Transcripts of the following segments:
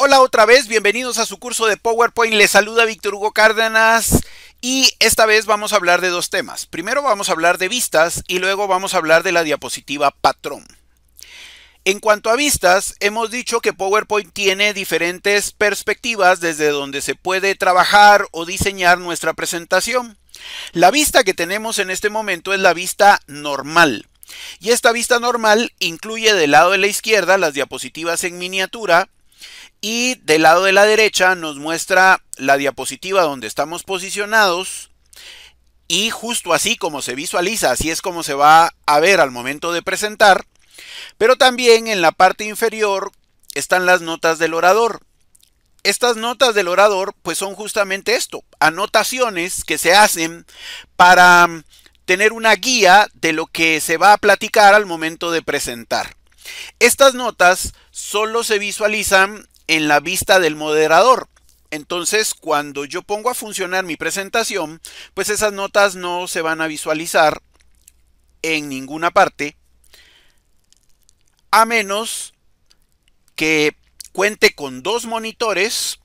Hola otra vez, bienvenidos a su curso de PowerPoint. Les saluda Víctor Hugo Cárdenas y esta vez vamos a hablar de dos temas. Primero vamos a hablar de vistas y luego vamos a hablar de la diapositiva patrón. En cuanto a vistas, hemos dicho que PowerPoint tiene diferentes perspectivas desde donde se puede trabajar o diseñar nuestra presentación. La vista que tenemos en este momento es la vista normal. Y esta vista normal incluye del lado de la izquierda las diapositivas en miniatura, y del lado de la derecha nos muestra la diapositiva donde estamos posicionados. Y justo así como se visualiza, así es como se va a ver al momento de presentar. Pero también en la parte inferior están las notas del orador. Estas notas del orador pues son justamente esto, anotaciones que se hacen para tener una guía de lo que se va a platicar al momento de presentar. Estas notas solo se visualizan en la vista del moderador. Entonces, cuando yo pongo a funcionar mi presentación, pues esas notas no se van a visualizar en ninguna parte, a menos que cuente con dos monitores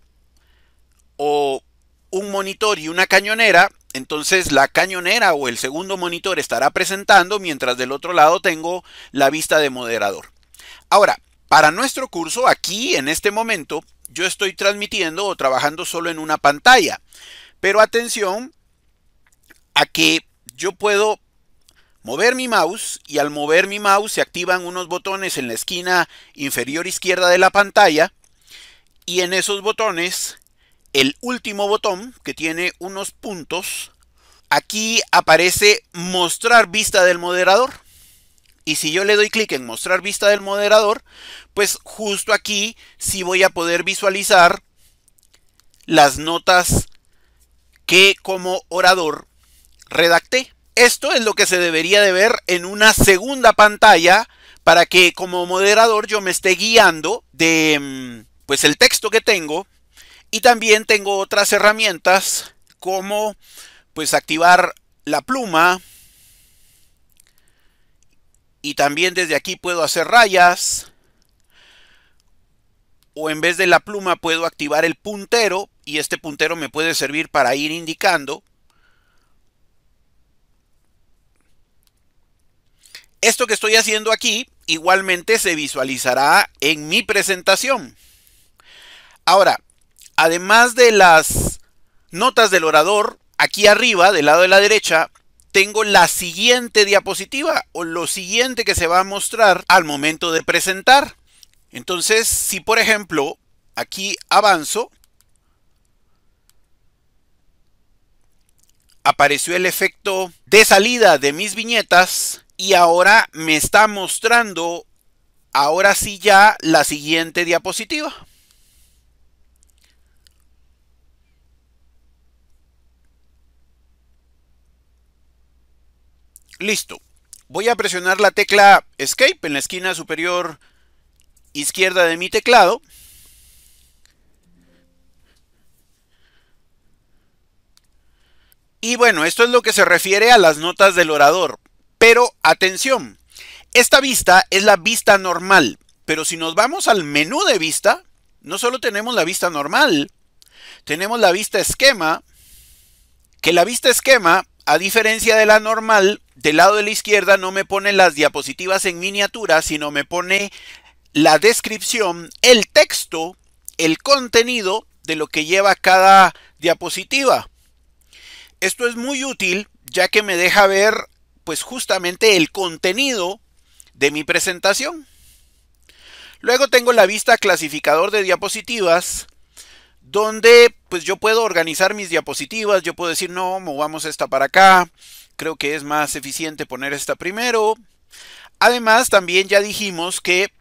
o un monitor y una cañonera, entonces la cañonera o el segundo monitor estará presentando mientras del otro lado tengo la vista de moderador. Ahora, para nuestro curso, aquí en este momento, yo estoy transmitiendo o trabajando solo en una pantalla. Pero atención a que yo puedo mover mi mouse y al mover mi mouse se activan unos botones en la esquina inferior izquierda de la pantalla y en esos botones el último botón que tiene unos puntos aquí aparece mostrar vista del moderador y si yo le doy clic en mostrar vista del moderador, pues justo aquí sí voy a poder visualizar las notas que como orador redacté. Esto es lo que se debería de ver en una segunda pantalla para que como moderador yo me esté guiando de mm, pues el texto que tengo y también tengo otras herramientas como pues activar la pluma, y también desde aquí puedo hacer rayas. O en vez de la pluma puedo activar el puntero. Y este puntero me puede servir para ir indicando. Esto que estoy haciendo aquí igualmente se visualizará en mi presentación. Ahora, además de las notas del orador, aquí arriba, del lado de la derecha, tengo la siguiente diapositiva o lo siguiente que se va a mostrar al momento de presentar. Entonces, si por ejemplo aquí avanzo, apareció el efecto de salida de mis viñetas y ahora me está mostrando ahora sí ya la siguiente diapositiva. Listo. Voy a presionar la tecla Escape en la esquina superior izquierda de mi teclado. Y bueno, esto es lo que se refiere a las notas del orador. Pero atención, esta vista es la vista normal. Pero si nos vamos al menú de vista, no solo tenemos la vista normal, tenemos la vista esquema, que la vista esquema, a diferencia de la normal, del lado de la izquierda no me pone las diapositivas en miniatura, sino me pone la descripción, el texto, el contenido de lo que lleva cada diapositiva. Esto es muy útil ya que me deja ver pues justamente el contenido de mi presentación. Luego tengo la vista clasificador de diapositivas donde pues yo puedo organizar mis diapositivas, yo puedo decir no, movamos esta para acá, Creo que es más eficiente poner esta primero. Además, también ya dijimos que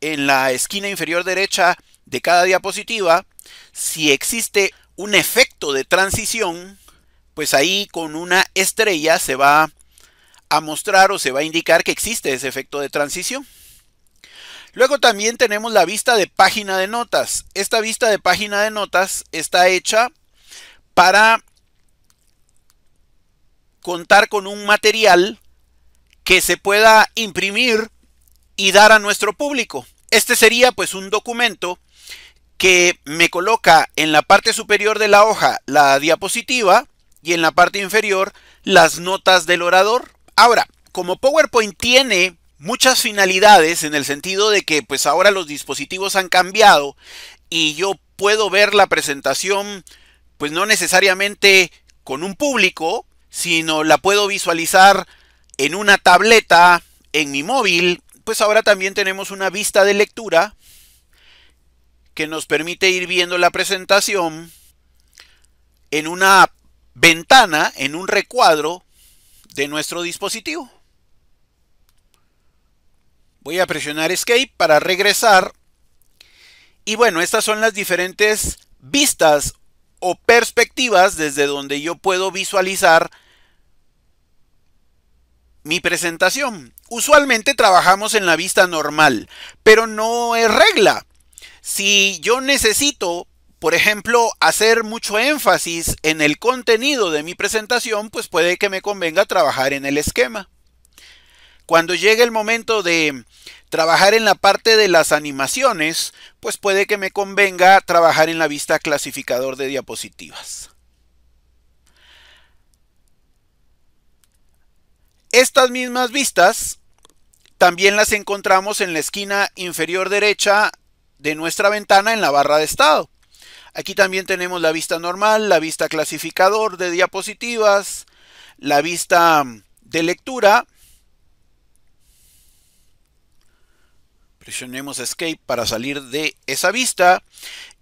en la esquina inferior derecha de cada diapositiva, si existe un efecto de transición, pues ahí con una estrella se va a mostrar o se va a indicar que existe ese efecto de transición. Luego también tenemos la vista de página de notas. Esta vista de página de notas está hecha para contar con un material que se pueda imprimir y dar a nuestro público. Este sería pues un documento que me coloca en la parte superior de la hoja la diapositiva y en la parte inferior las notas del orador. Ahora, como PowerPoint tiene muchas finalidades en el sentido de que pues ahora los dispositivos han cambiado y yo puedo ver la presentación pues no necesariamente con un público, sino la puedo visualizar en una tableta, en mi móvil, pues ahora también tenemos una vista de lectura que nos permite ir viendo la presentación en una ventana, en un recuadro de nuestro dispositivo. Voy a presionar Escape para regresar. Y bueno, estas son las diferentes vistas o perspectivas desde donde yo puedo visualizar mi presentación. Usualmente trabajamos en la vista normal, pero no es regla. Si yo necesito, por ejemplo, hacer mucho énfasis en el contenido de mi presentación, pues puede que me convenga trabajar en el esquema. Cuando llegue el momento de trabajar en la parte de las animaciones, pues puede que me convenga trabajar en la vista clasificador de diapositivas. Estas mismas vistas también las encontramos en la esquina inferior derecha de nuestra ventana en la barra de estado. Aquí también tenemos la vista normal, la vista clasificador de diapositivas, la vista de lectura Presionemos Escape para salir de esa vista.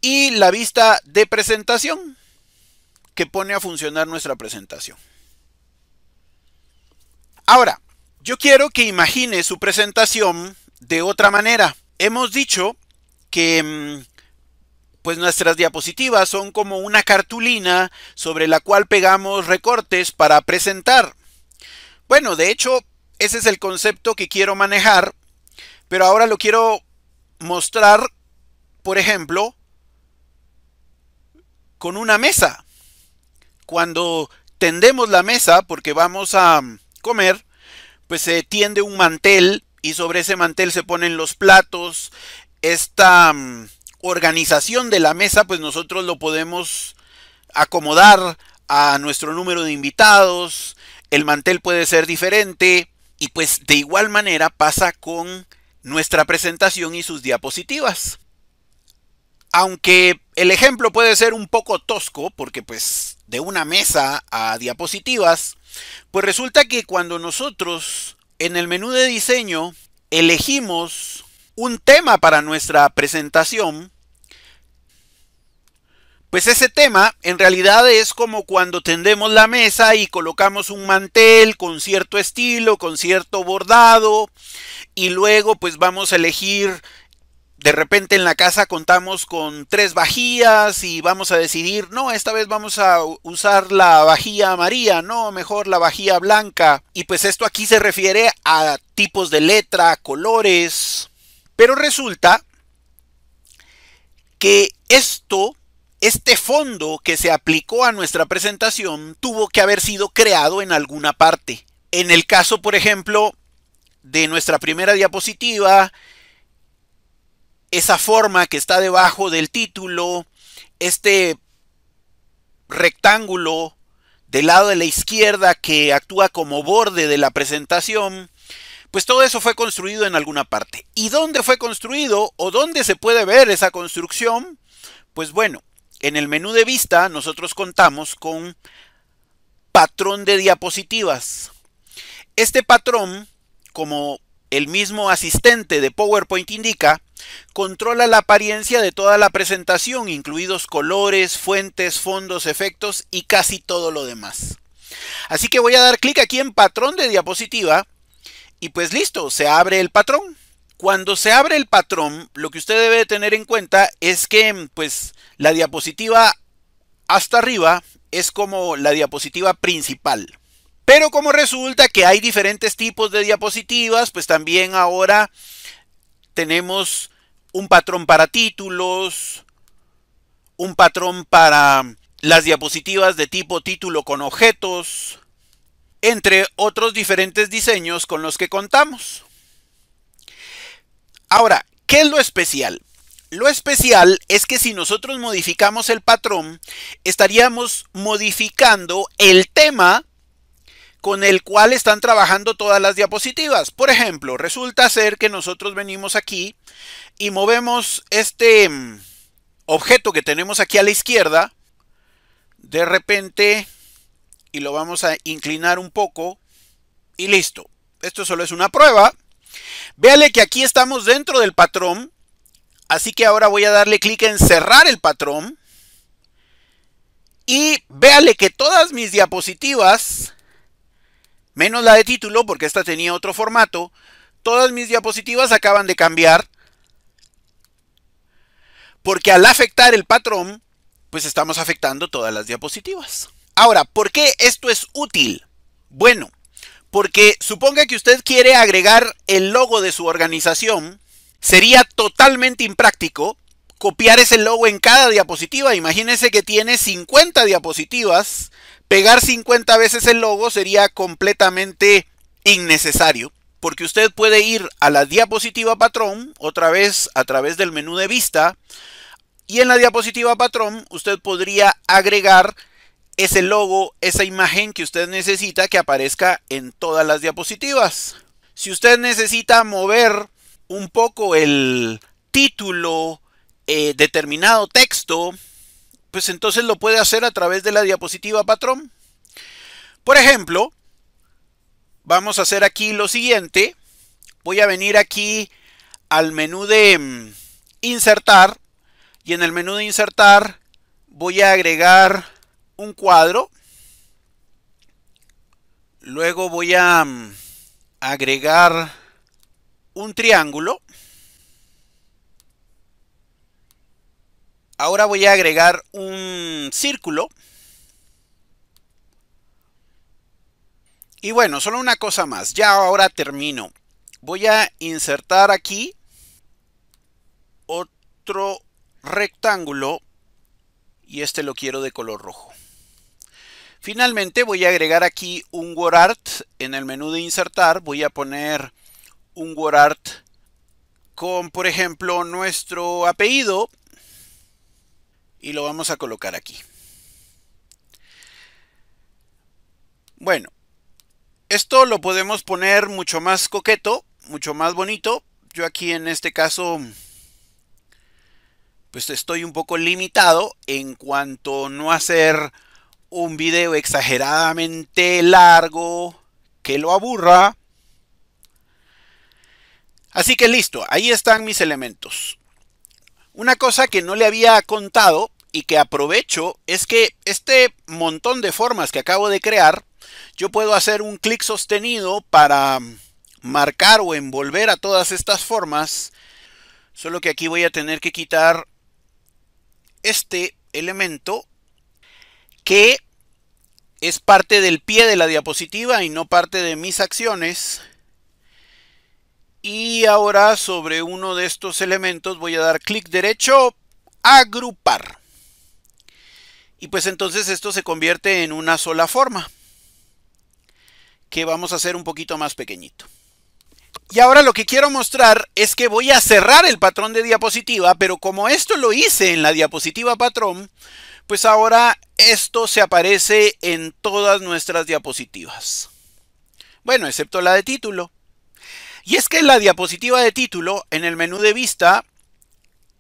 Y la vista de presentación que pone a funcionar nuestra presentación. Ahora, yo quiero que imagine su presentación de otra manera. Hemos dicho que mm, pues nuestras diapositivas son como una cartulina sobre la cual pegamos recortes para presentar. Bueno, de hecho, ese es el concepto que quiero manejar pero ahora lo quiero mostrar, por ejemplo, con una mesa. Cuando tendemos la mesa porque vamos a comer, pues se tiende un mantel y sobre ese mantel se ponen los platos. Esta mm, organización de la mesa, pues nosotros lo podemos acomodar a nuestro número de invitados. El mantel puede ser diferente. Y pues de igual manera pasa con nuestra presentación y sus diapositivas. Aunque el ejemplo puede ser un poco tosco, porque pues de una mesa a diapositivas, pues resulta que cuando nosotros en el menú de diseño elegimos un tema para nuestra presentación, pues ese tema en realidad es como cuando tendemos la mesa y colocamos un mantel con cierto estilo, con cierto bordado y luego pues vamos a elegir de repente en la casa contamos con tres vajillas y vamos a decidir, no, esta vez vamos a usar la vajilla amarilla, no, mejor la vajilla blanca. Y pues esto aquí se refiere a tipos de letra, colores. Pero resulta que esto este fondo que se aplicó a nuestra presentación tuvo que haber sido creado en alguna parte. En el caso, por ejemplo, de nuestra primera diapositiva, esa forma que está debajo del título, este rectángulo del lado de la izquierda que actúa como borde de la presentación, pues todo eso fue construido en alguna parte. ¿Y dónde fue construido o dónde se puede ver esa construcción? Pues bueno, en el menú de vista nosotros contamos con patrón de diapositivas. Este patrón, como el mismo asistente de PowerPoint indica, controla la apariencia de toda la presentación, incluidos colores, fuentes, fondos, efectos y casi todo lo demás. Así que voy a dar clic aquí en patrón de diapositiva y pues listo, se abre el patrón. Cuando se abre el patrón, lo que usted debe tener en cuenta es que pues la diapositiva hasta arriba es como la diapositiva principal. Pero como resulta que hay diferentes tipos de diapositivas, pues también ahora tenemos un patrón para títulos, un patrón para las diapositivas de tipo título con objetos, entre otros diferentes diseños con los que contamos. Ahora, ¿qué es lo especial? Lo especial es que si nosotros modificamos el patrón, estaríamos modificando el tema con el cual están trabajando todas las diapositivas. Por ejemplo, resulta ser que nosotros venimos aquí y movemos este mm, objeto que tenemos aquí a la izquierda, de repente, y lo vamos a inclinar un poco, y listo. Esto solo es una prueba, Véale que aquí estamos dentro del patrón. Así que ahora voy a darle clic en cerrar el patrón. Y véale que todas mis diapositivas, menos la de título, porque esta tenía otro formato, todas mis diapositivas acaban de cambiar. Porque al afectar el patrón, pues estamos afectando todas las diapositivas. Ahora, ¿por qué esto es útil? Bueno, porque suponga que usted quiere agregar el logo de su organización, sería totalmente impráctico copiar ese logo en cada diapositiva. Imagínese que tiene 50 diapositivas, pegar 50 veces el logo sería completamente innecesario, porque usted puede ir a la diapositiva patrón, otra vez a través del menú de vista, y en la diapositiva patrón usted podría agregar ese logo, esa imagen que usted necesita que aparezca en todas las diapositivas. Si usted necesita mover un poco el título, eh, determinado texto, pues entonces lo puede hacer a través de la diapositiva patrón. Por ejemplo, vamos a hacer aquí lo siguiente. Voy a venir aquí al menú de mm, insertar y en el menú de insertar voy a agregar un cuadro. Luego voy a mm, agregar un triángulo. Ahora voy a agregar un círculo. Y bueno, solo una cosa más. Ya ahora termino. Voy a insertar aquí otro rectángulo y este lo quiero de color rojo. Finalmente voy a agregar aquí un WordArt. En el menú de insertar voy a poner un WordArt con, por ejemplo, nuestro apellido. Y lo vamos a colocar aquí. Bueno, esto lo podemos poner mucho más coqueto, mucho más bonito. Yo aquí en este caso, pues estoy un poco limitado en cuanto no hacer un video exageradamente largo que lo aburra. Así que listo, ahí están mis elementos. Una cosa que no le había contado y que aprovecho es que este montón de formas que acabo de crear, yo puedo hacer un clic sostenido para marcar o envolver a todas estas formas. Solo que aquí voy a tener que quitar este elemento que es parte del pie de la diapositiva y no parte de mis acciones. Y ahora sobre uno de estos elementos voy a dar clic derecho, agrupar. Y pues entonces esto se convierte en una sola forma que vamos a hacer un poquito más pequeñito. Y ahora lo que quiero mostrar es que voy a cerrar el patrón de diapositiva, pero como esto lo hice en la diapositiva patrón, pues ahora esto se aparece en todas nuestras diapositivas. Bueno, excepto la de título. Y es que la diapositiva de título, en el menú de vista,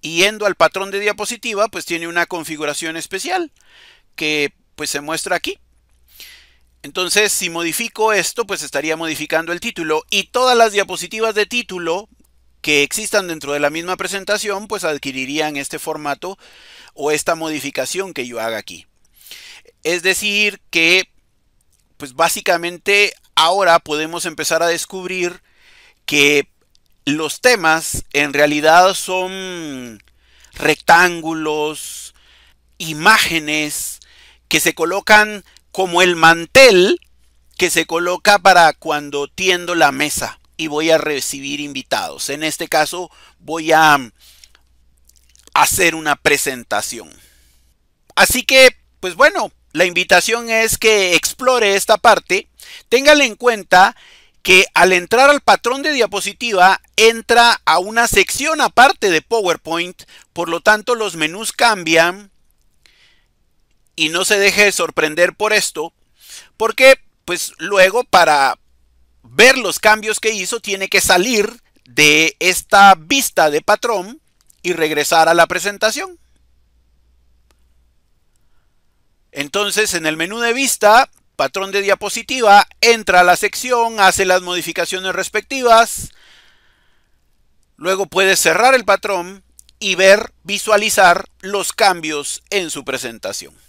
yendo al patrón de diapositiva, pues tiene una configuración especial que pues se muestra aquí. Entonces, si modifico esto, pues estaría modificando el título y todas las diapositivas de título que existan dentro de la misma presentación, pues adquirirían este formato o esta modificación que yo haga aquí. Es decir, que pues básicamente ahora podemos empezar a descubrir que los temas en realidad son rectángulos, imágenes que se colocan como el mantel que se coloca para cuando tiendo la mesa y voy a recibir invitados. En este caso voy a hacer una presentación. Así que, pues bueno, la invitación es que explore esta parte. Téngale en cuenta que al entrar al patrón de diapositiva entra a una sección aparte de PowerPoint, por lo tanto los menús cambian y no se deje sorprender por esto, porque pues luego para ver los cambios que hizo, tiene que salir de esta vista de patrón y regresar a la presentación. Entonces en el menú de vista, patrón de diapositiva, entra a la sección, hace las modificaciones respectivas, luego puede cerrar el patrón y ver, visualizar los cambios en su presentación.